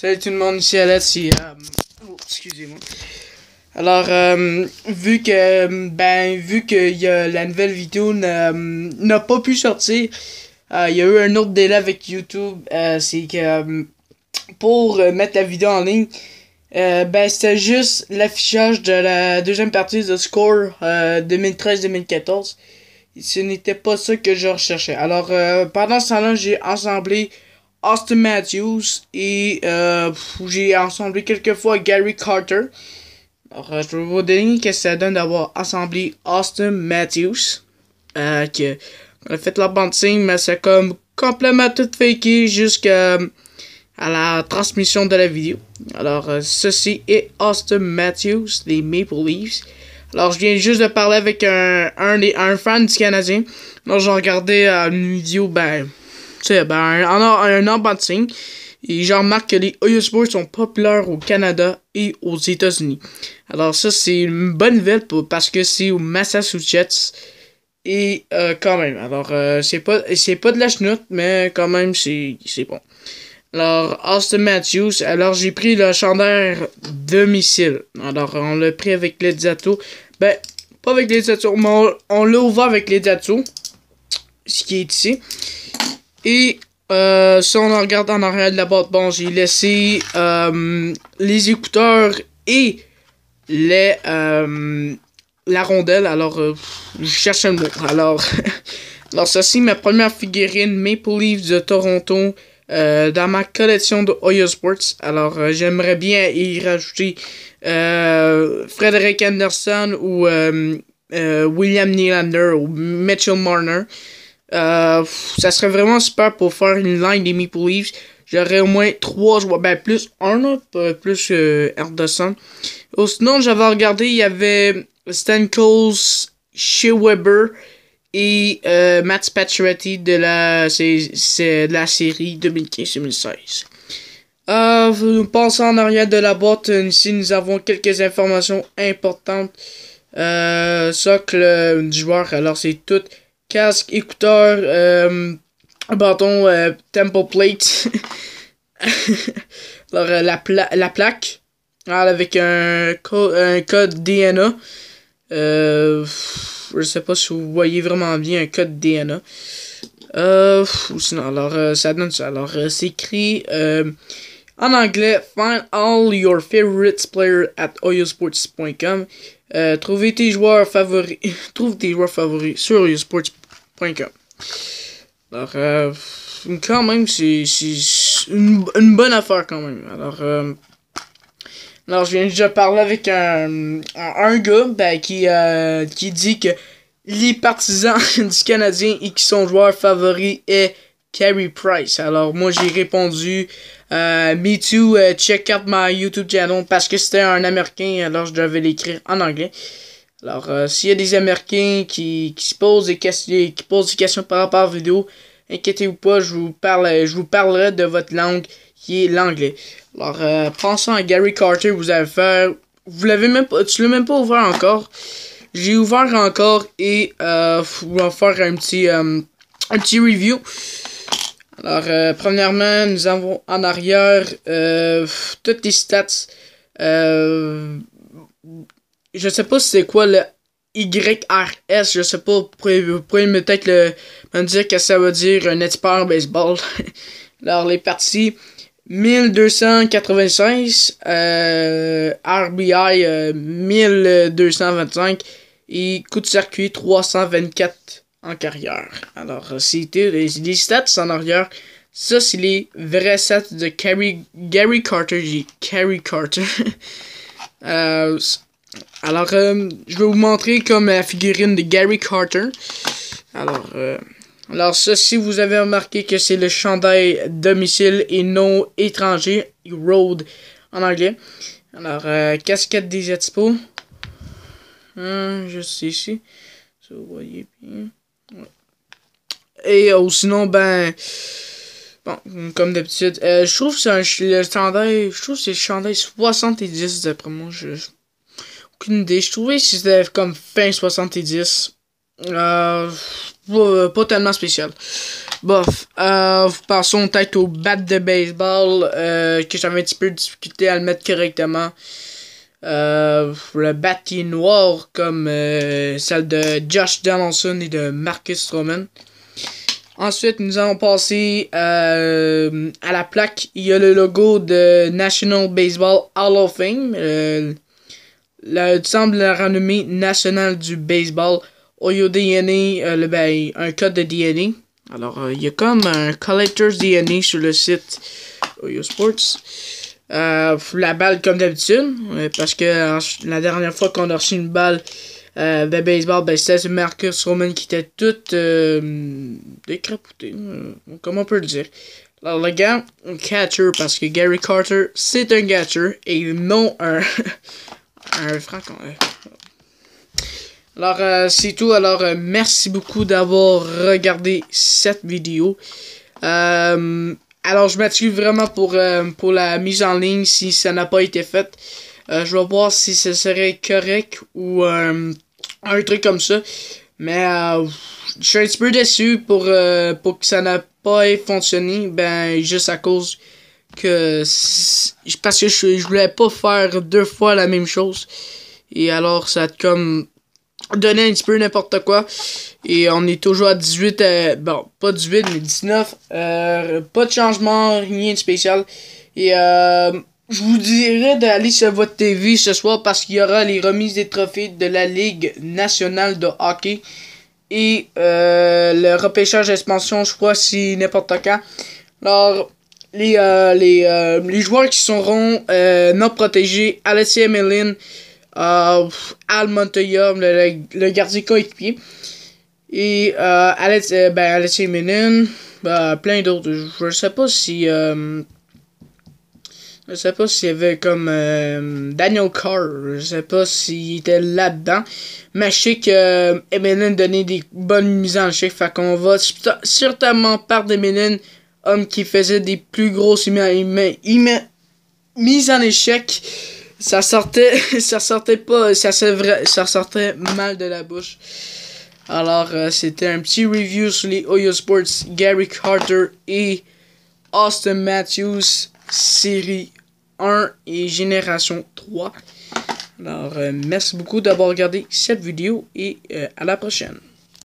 Salut tout le monde, ici Alex. Si, oh, excusez-moi. Alors, euh, vu que ben vu que y la nouvelle vidéo n'a pas pu sortir, il euh, y a eu un autre délai avec YouTube. Euh, c'est que pour mettre la vidéo en ligne, ben, c'était juste l'affichage de la deuxième partie de Score 2013-2014. Ce n'était pas ça que je recherchais. Alors, pendant ce temps-là, j'ai assemblé Austin Matthews et euh, j'ai assemblé quelques fois Gary Carter. Alors, euh, je vais vous donner que ça donne d'avoir assemblé Austin Matthews. Euh, que, on a fait la bande signe, mais c'est comme complètement tout faké jusqu'à la transmission de la vidéo. Alors, ceci est Austin Matthews les Maple Leafs. Alors, je viens juste de parler avec un, un, fan du Canadien. Alors, j'ai regardé une vidéo, ben, tu sais, ben, un, un, un embatting. Et j'en remarque que les Oyo Sports sont populaires au Canada et aux États-Unis. Alors ça, c'est une bonne nouvelle parce que c'est au Massachusetts. Et euh, quand même, alors euh, c'est pas pas de la chenoute, mais quand même, c'est bon. Alors, Austin Matthews, alors j'ai pris le de missile Alors, on l'a pris avec les datos Ben, pas avec les datos mais on, l'a ouvert avec les datos Ce qui est ici. Et euh, si on regarde en arrière de la boîte, bon, j'ai laissé euh, les écouteurs et les euh, la rondelle. Alors, euh, je cherche un mot. Alors, alors ceci ma première figurine Maple Leafs de Toronto dans ma collection de Oyo Sports. Alors, j'aimerais bien y rajouter Frederick Anderson ou William Nylander ou Mitchell Marner. Euh, ça serait vraiment super pour faire une line des Maple J'aurais au moins 3 joueurs, ben plus Arnold, euh, plus r euh, Anderson. Oh, sinon, j'avais regardé, il y avait Stan Coles, Shea Weber et Matt Pacioretty de la, c'est, de la série 2015-2016. nous passons en arrière de la boîte. Ici, nous avons quelques informations importantes. socle du joueur, alors c'est tout casque, écouteurs, euh, bâton, euh, temple plate. Alors, euh, la, la plaque avec un, un code DNA. Euh, je sais pas si vous voyez vraiment bien un code DNA. sinon, alors, ça donne ça. Alors, c'est écrit en anglais Find all your favorite players at oyosports.com. trouvez tes joueurs favoris. Trouve tes joueurs favoris sur oyosports.com. Alors, euh, quand même, c'est une, bonne affaire quand même. Alors, euh, alors je viens de parler avec un, un gars ben, qui, euh, qui dit que les partisans du Canadien et qui sont joueurs favoris est Carey Price. Alors, moi, j'ai répondu Me too, check out my YouTube channel parce que c'était un Américain, alors je devais l'écrire en anglais. Alors, euh, s'il y a des Américains qui, se posent des questions, qui posent questions par rapport à la vidéo, inquiétez-vous pas, je vous, parle, euh, je vous parlerai de votre langue qui est l'anglais. Alors, euh, pensons à Gary Carter, vous avez fait. Vous l'avez même pas. Tu l'as même pas ouvert encore. J'ai ouvert encore et euh, vous faire un petit, euh, un petit review. Alors, premièrement, nous avons en arrière toutes les stats je sais pas c'est quoi le YRS, je sais pas, vous pouvez, peut-être me dire que ça veut dire un expert baseball. Alors, les parties 1296, RBI 1225 et coup de circuit 324 en carrière. Alors, c'était euh, les, stats en arrière. Ça, c'est les vrais stats de Gary, Gary Carter. Gary Carter. euh, alors, euh, je vais vous montrer comme la figurine de Gary Carter. Alors, euh, alors ça, si vous avez remarqué que c'est le chandail domicile et non étranger, road en anglais. Alors, euh, casquette des Expo. Hum, je juste ici. vous voyez bien. Et oh, sinon, ben... Bon, comme d'habitude, je trouve que c'est le chandail... Je trouve c'est le chandail 70 d'après moi. je je trouvais que c'était comme fin 70. Euh, pas, tellement spécial. Bof, euh, passons peut-être au bat de baseball, euh, que j'avais un petit peu de difficulté à le mettre correctement. le bat qui est noir, comme celle de Josh Donaldson et de Marcus Stroman. Ensuite, nous allons passer à la plaque. Il y a le logo de National Baseball Hall of Fame le semble la renommée nationale du baseball. OyoDNA, DNA, euh, le, ben, un code de DNA. Alors, euh, il y a comme un collector's DNA sur le site Oyo Sports. Euh, la balle comme d'habitude, parce que la dernière fois qu'on a reçu une balle de baseball, ben, c'était Marcus Roman qui était toute décrapouté, comment on peut le dire. Alors, le gars, un catcher, parce que Gary Carter, c'est un catcher et non un. Euh. Alors, euh, c'est tout. Alors, euh, merci beaucoup d'avoir regardé cette vidéo. alors, je m'excuse vraiment pour, pour la mise en ligne si ça n'a pas été fait. je vais voir si ce serait correct ou un truc comme ça. Mais je suis un petit peu déçu pour, pour que ça n'a pas fonctionné. Ben, juste à cause que parce que je, je voulais pas faire deux fois la même chose. Et alors, ça a comme donné un petit peu n'importe quoi. Et on est toujours à 18, euh, bon, pas 18, mais 19. Euh, pas de changement, rien de spécial. Et euh, je vous dirais d'aller sur votre TV ce soir parce qu'il y aura les remises des trophées de la Ligue nationale de hockey. Et le repêchage d'expansion, je crois, si n'importe quand. Alors, les, euh, les, euh, les, joueurs qui seront euh, non protégés, Alessia Melin, Al Montoya, le, le, gardien coéquipier, et Alessia, ben, Melin, ben, plein d'autres. Je ne sais pas si. je sais pas s'il y avait comme Daniel Carr, je sais pas s'il était là-dedans, mais je sais que donnait des bonnes mises en chiffre, fait qu'on va certainement par d'Emeline homme qui faisait des plus grosses mises en échec. Ça sortait, ça sortait pas, ça, ça sortait mal de la bouche. Alors, euh, c'était un petit review sur les Oyo Sports, Gary Carter et Austin Matthews, série 1 et génération 3. Alors, euh, merci beaucoup d'avoir regardé cette vidéo et euh, à la prochaine.